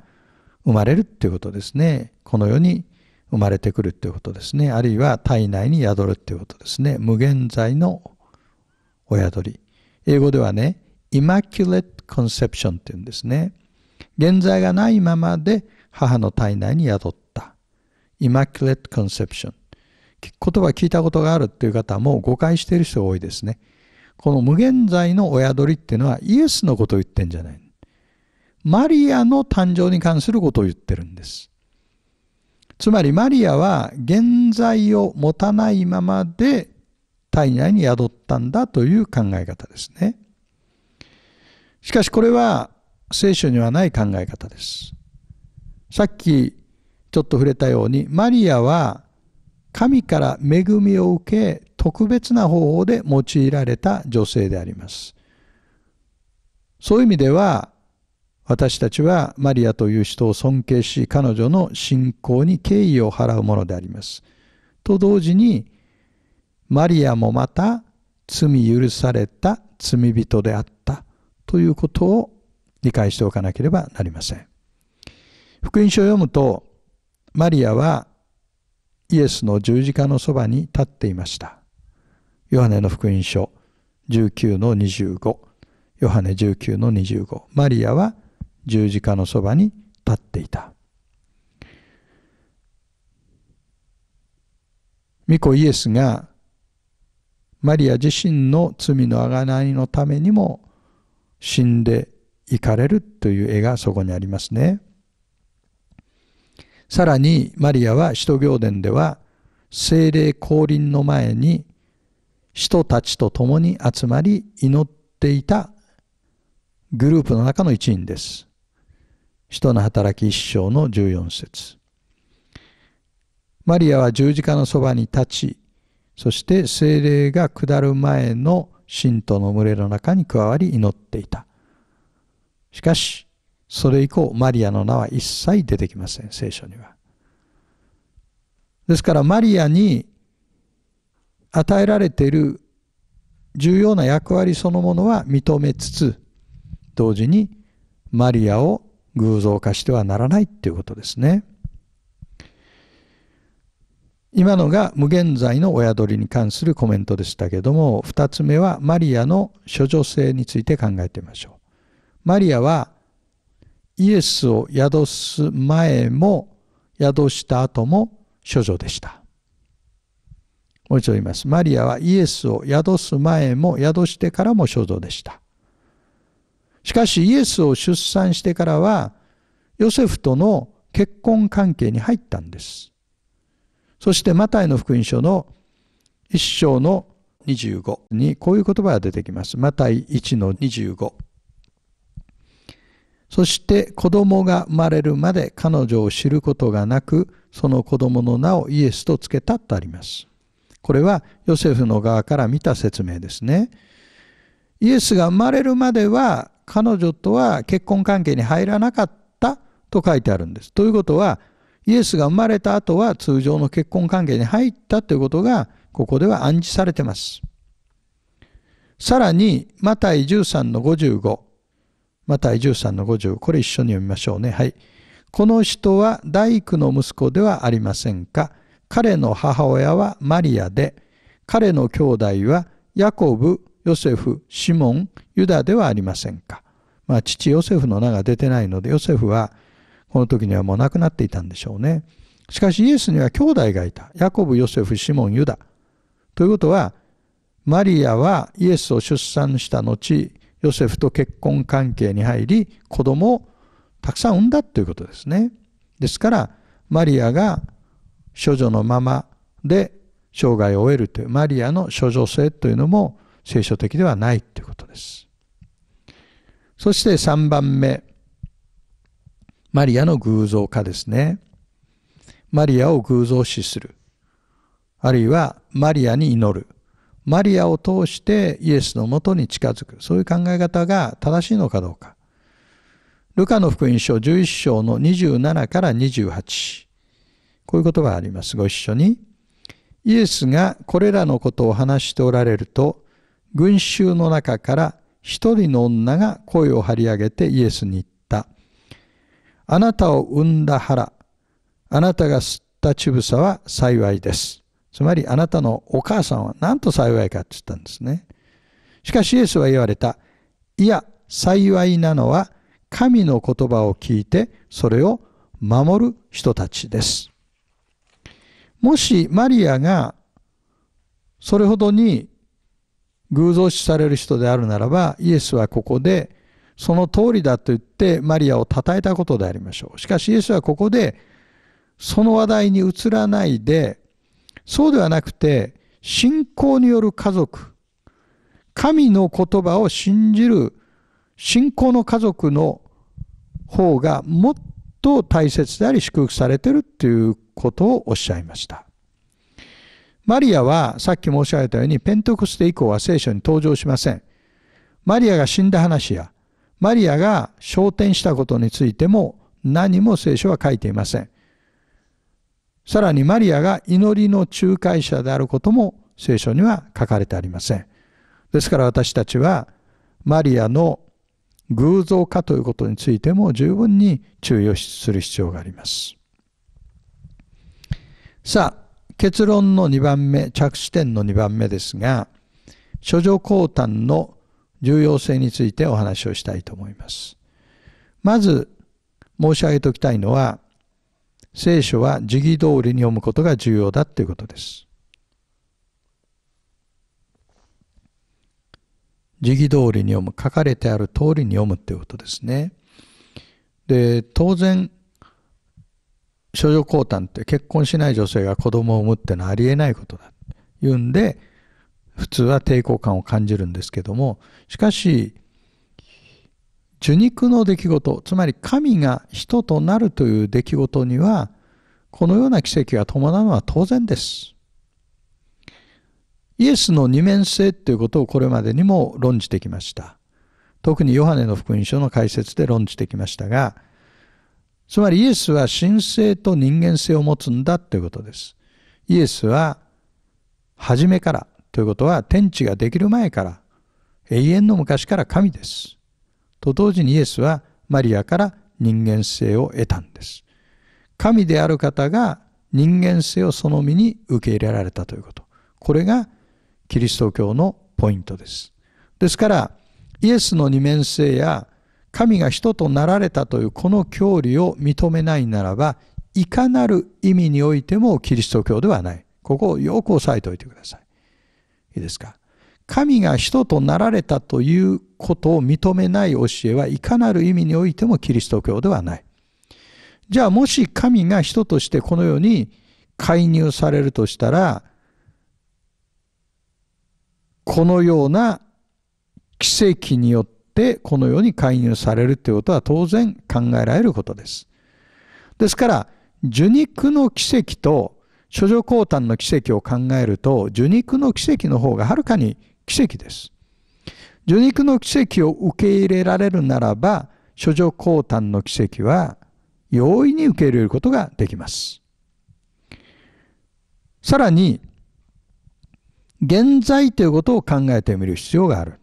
生まれるっていうことですね。この世に生まれてくるということですね。あるいは体内に宿るということですね。無限在のお宿り。英語ではね、immaculate conception って言うんですね。現在がないままで母の体内に宿った。immaculate conception。言葉聞いたことがあるっていう方も誤解している人が多いですね。この無限在の親鳥っていうのはイエスのことを言ってんじゃない。マリアの誕生に関することを言ってるんです。つまりマリアは現在を持たないままで体内に宿ったんだという考え方ですね。しかしこれは聖書にはない考え方です。さっきちょっと触れたようにマリアは神から恵みを受け特別な方法で用いられた女性であります。そういう意味では私たちはマリアという人を尊敬し、彼女の信仰に敬意を払うものであります。と同時に、マリアもまた罪許された罪人であったということを理解しておかなければなりません。福音書を読むと、マリアはイエスの十字架のそばに立っていました。ヨハネの福音書19の25、ヨハネ19 25、マリアは十字架のそばに立っていた巫女イエスがマリア自身の罪のあがないのためにも死んでいかれるという絵がそこにありますね。さらにマリアは使徒行伝では精霊降臨の前に使徒たちと共に集まり祈っていたグループの中の一員です。使徒の働き一章の14節マリアは十字架のそばに立ち、そして精霊が下る前の信徒の群れの中に加わり祈っていた。しかし、それ以降、マリアの名は一切出てきません、聖書には。ですから、マリアに与えられている重要な役割そのものは認めつつ、同時にマリアを偶像化してはならないっていうことですね。今のが無限在の親鳥に関するコメントでしたけども、2つ目はマリアの処女性について考えてみましょう。マリアはイエスを宿す前も宿した後も処女でした。もう一度言います。マリアはイエスを宿す前も宿してからも処女でした。しかしイエスを出産してからは、ヨセフとの結婚関係に入ったんです。そしてマタイの福音書の1章の25にこういう言葉が出てきます。マタイ1の25。そして子供が生まれるまで彼女を知ることがなく、その子供の名をイエスと付けたとあります。これはヨセフの側から見た説明ですね。イエスが生まれるまでは彼女とは結婚関係に入らなかったと書いてあるんです。ということは、イエスが生まれた後は通常の結婚関係に入ったということが、ここでは暗示されてます。さらに、マタイ13の55。マタイ13の50。これ一緒に読みましょうね。はい。この人は大工の息子ではありませんか。彼の母親はマリアで、彼の兄弟はヤコブ、ヨセフ、シモン、ユダではありませんか。まあ、父ヨセフの名が出てないので、ヨセフはこの時にはもう亡くなっていたんでしょうね。しかしイエスには兄弟がいた。ヤコブ、ヨセフ、シモン、ユダ。ということは、マリアはイエスを出産した後、ヨセフと結婚関係に入り、子供をたくさん産んだということですね。ですから、マリアが処女のままで生涯を終えるという、マリアの処女性というのも、聖書的ではないということです。そして3番目。マリアの偶像化ですね。マリアを偶像視する。あるいはマリアに祈る。マリアを通してイエスのもとに近づく。そういう考え方が正しいのかどうか。ルカの福音書11章の27から28。こういう言葉があります。ご一緒に。イエスがこれらのことを話しておられると、群衆の中から一人の女が声を張り上げてイエスに言った。あなたを産んだ腹、あなたが吸った乳房は幸いです。つまりあなたのお母さんはなんと幸いかって言ったんですね。しかしイエスは言われた。いや、幸いなのは神の言葉を聞いてそれを守る人たちです。もしマリアがそれほどに偶像視される人であるならば、イエスはここで、その通りだと言ってマリアを称えたことでありましょう。しかしイエスはここで、その話題に移らないで、そうではなくて、信仰による家族、神の言葉を信じる信仰の家族の方がもっと大切であり祝福されてるということをおっしゃいました。マリアはさっき申し上げたようにペントクステ以降は聖書に登場しません。マリアが死んだ話やマリアが昇天したことについても何も聖書は書いていません。さらにマリアが祈りの仲介者であることも聖書には書かれてありません。ですから私たちはマリアの偶像化ということについても十分に注意をする必要があります。さあ、結論の2番目、着地点の2番目ですが、諸女降誕の重要性についてお話をしたいと思います。まず申し上げておきたいのは、聖書は時義通りに読むことが重要だということです。時義通りに読む、書かれてある通りに読むということですね。で、当然、処女降誕って結婚しない女性が子供を産むってのはありえないことだ言うんで普通は抵抗感を感じるんですけどもしかし受肉の出来事つまり神が人となるという出来事にはこのような奇跡が伴うのは当然です。イエスの二面性ということをこれまでにも論じてきました。特にヨハネの福音書の解説で論じてきましたが、つまりイエスは神性と人間性を持つんだということです。イエスは初めからということは天地ができる前から永遠の昔から神です。と同時にイエスはマリアから人間性を得たんです。神である方が人間性をその身に受け入れられたということ。これがキリスト教のポイントです。ですから、イエスの二面性や神が人となられたというこの教理を認めないならば、いかなる意味においてもキリスト教ではない。ここをよく押さえておいてください。いいですか神が人となられたということを認めない教えはいかなる意味においてもキリスト教ではない。じゃあもし神が人としてこの世に介入されるとしたら、このような奇跡によってってこの世に介入されるということは当然考えられることです。ですから、受肉の奇跡と処女降誕の奇跡を考えると、受肉の奇跡の方がはるかに奇跡です。受肉の奇跡を受け入れられるならば、処女降誕の奇跡は容易に受け入れることができます。さらに、現在ということを考えてみる必要がある。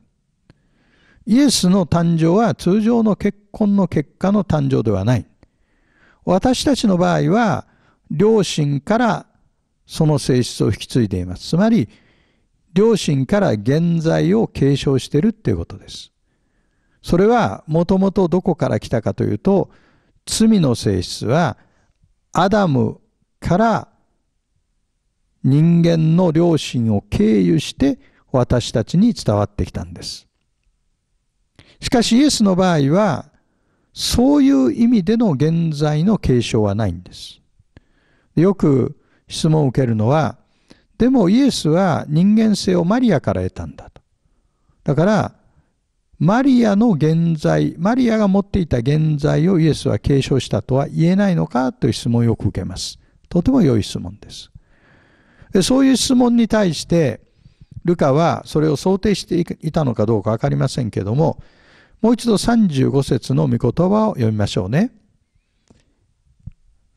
イエスの誕生は通常の結婚の結果の誕生ではない。私たちの場合は、両親からその性質を引き継いでいます。つまり、両親から現在を継承しているということです。それは、もともとどこから来たかというと、罪の性質は、アダムから人間の良心を経由して私たちに伝わってきたんです。しかしイエスの場合は、そういう意味での現在の継承はないんです。よく質問を受けるのは、でもイエスは人間性をマリアから得たんだと。だから、マリアの現在、マリアが持っていた現在をイエスは継承したとは言えないのかという質問をよく受けます。とても良い質問です。そういう質問に対して、ルカはそれを想定していたのかどうか分かりませんけども、もう一度35節の御言葉を読みましょうね。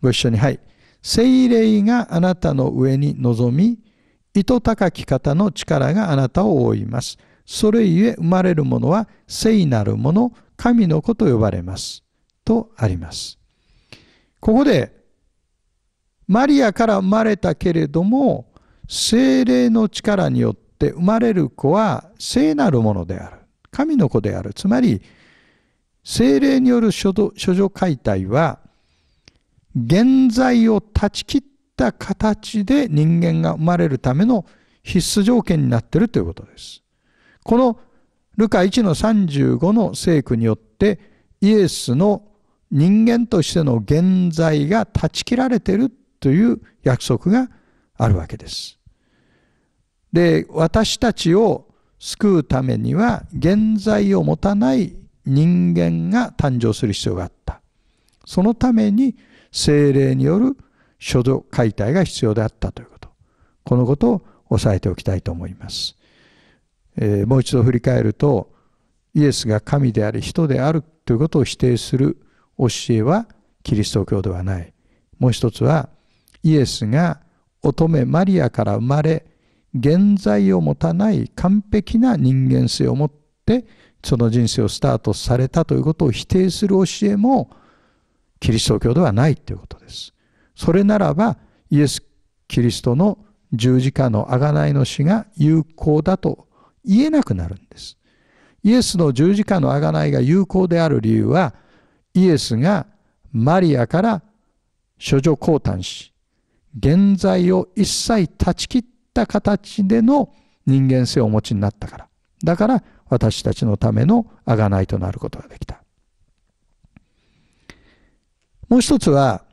ご一緒に、はい。聖霊があなたの上に臨み、糸高き方の力があなたを覆います。それゆえ生まれるものは聖なるもの、神の子と呼ばれます。とあります。ここで、マリアから生まれたけれども、精霊の力によって生まれる子は聖なるものである。神の子である。つまり、精霊による諸女解体は、現在を断ち切った形で人間が生まれるための必須条件になっているということです。このルカ1の35の聖句によってイエスの人間としての現在が断ち切られているという約束があるわけです。で、私たちを救うためには現在を持たない人間が誕生する必要があった。そのために精霊による書道解体が必要であったということ。このことを押さえておきたいと思います。えー、もう一度振り返ると、イエスが神であり人であるということを否定する教えはキリスト教ではない。もう一つは、イエスが乙女マリアから生まれ、現在を持たない完璧な人間性を持ってその人生をスタートされたということを否定する教えもキリスト教ではないということです。それならばイエス・キリストの十字架の贖いの死が有効だと言えなくなるんです。イエスの十字架の贖いが有効である理由はイエスがマリアから処女降誕し現在を一切断ち切ってた形での人間性をお持ちになったから。だから私たちのための贖いとなることができた。もう一つは、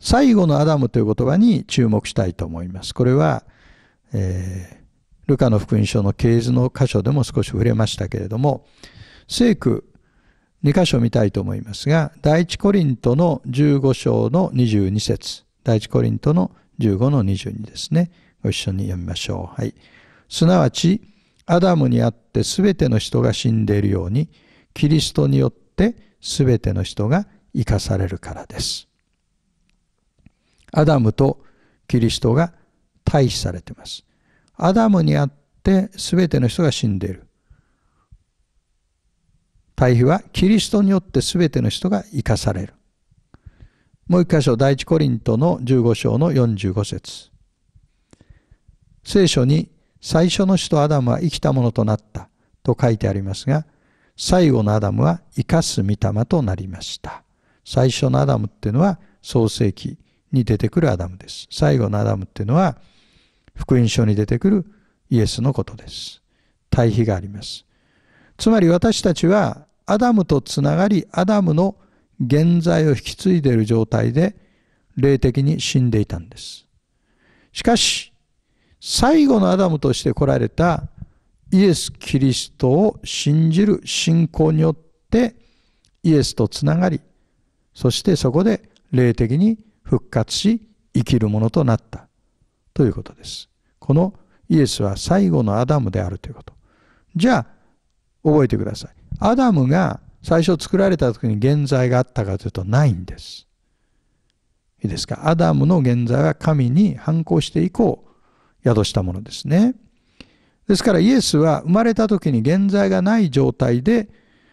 最後のアダムという言葉に注目したいと思います。これは、えー、ルカの福音書の系図の箇所でも少し触れましたけれども、聖句2箇所見たいと思いますが、第一コリントの15章の22節、第一コリントの15の22ですね。ご一緒に読みましょう。はい。すなわち、アダムにあって全ての人が死んでいるように、キリストによって全ての人が生かされるからです。アダムとキリストが対比されています。アダムにあって全ての人が死んでいる。対比はキリストによって全ての人が生かされる。もう一箇所、第一コリントの15章の45節聖書に最初の人アダムは生きたものとなったと書いてありますが、最後のアダムは生かす御霊となりました。最初のアダムっていうのは創世記に出てくるアダムです。最後のアダムっていうのは福音書に出てくるイエスのことです。対比があります。つまり私たちはアダムとつながり、アダムの現在を引き継いでいる状態で霊的に死んでいたんです。しかし、最後のアダムとして来られたイエス・キリストを信じる信仰によってイエスとつながり、そしてそこで霊的に復活し生きるものとなったということです。このイエスは最後のアダムであるということ。じゃあ、覚えてください。アダムが最初作られた時に現在があったかというとないんです。いいですか。アダムの現在は神に反抗して以降、宿したものですね。ですからイエスは生まれた時に現在がない状態で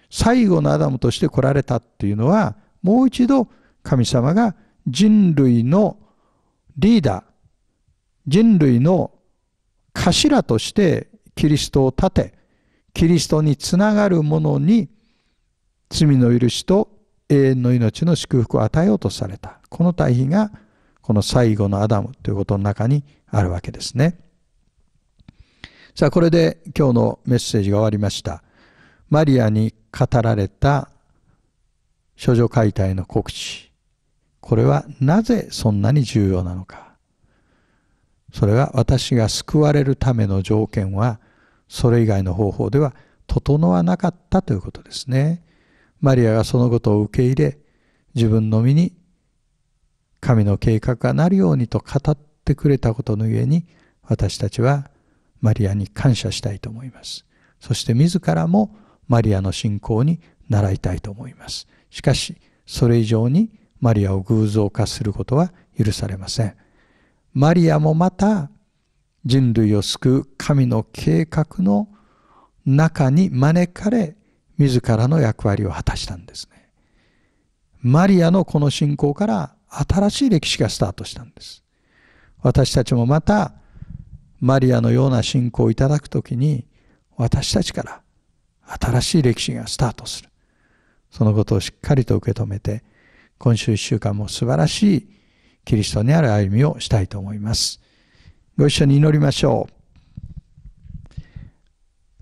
最後のアダムとして来られたっていうのはもう一度神様が人類のリーダー、人類の頭としてキリストを立て、キリストにつながる者に罪の許しと永遠の命の祝福を与えようとされた。この対比がこの最後のアダムということの中にあるわけですね。さあ、これで今日のメッセージが終わりました。マリアに語られた処女解体の告知。これはなぜそんなに重要なのか。それは私が救われるための条件は、それ以外の方法では整わなかったということですね。マリアがそのことを受け入れ、自分の身に神の計画がなるようにと語ってくれたことのゆえに私たちはマリアに感謝したいと思います。そして自らもマリアの信仰に習いたいと思います。しかし、それ以上にマリアを偶像化することは許されません。マリアもまた人類を救う神の計画の中に招かれ、自らの役割を果たしたんですね。マリアのこの信仰から新しい歴史がスタートしたんです。私たちもまた、マリアのような信仰をいただくときに、私たちから新しい歴史がスタートする。そのことをしっかりと受け止めて、今週1週間も素晴らしいキリストにある歩みをしたいと思います。ご一緒に祈りましょう。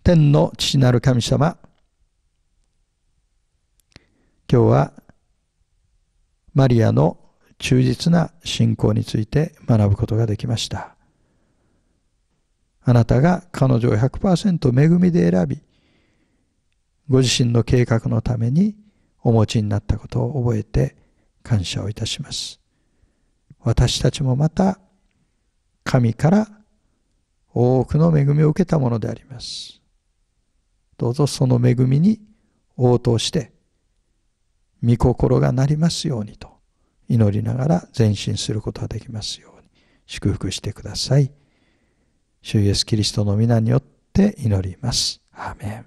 天の父なる神様、今日はマリアの忠実な信仰について学ぶことができました。あなたが彼女を100%恵みで選び、ご自身の計画のためにお持ちになったことを覚えて感謝をいたします。私たちもまた神から多くの恵みを受けたものであります。どうぞその恵みに応答して、御心がなりますようにと祈りながら前進することができますように祝福してください。主イエスキリストの皆によって祈ります。アメン。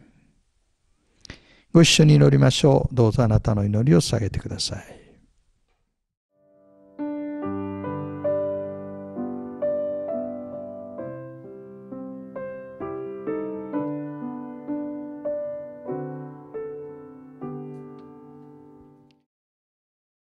ご一緒に祈りましょう。どうぞあなたの祈りを下げてください。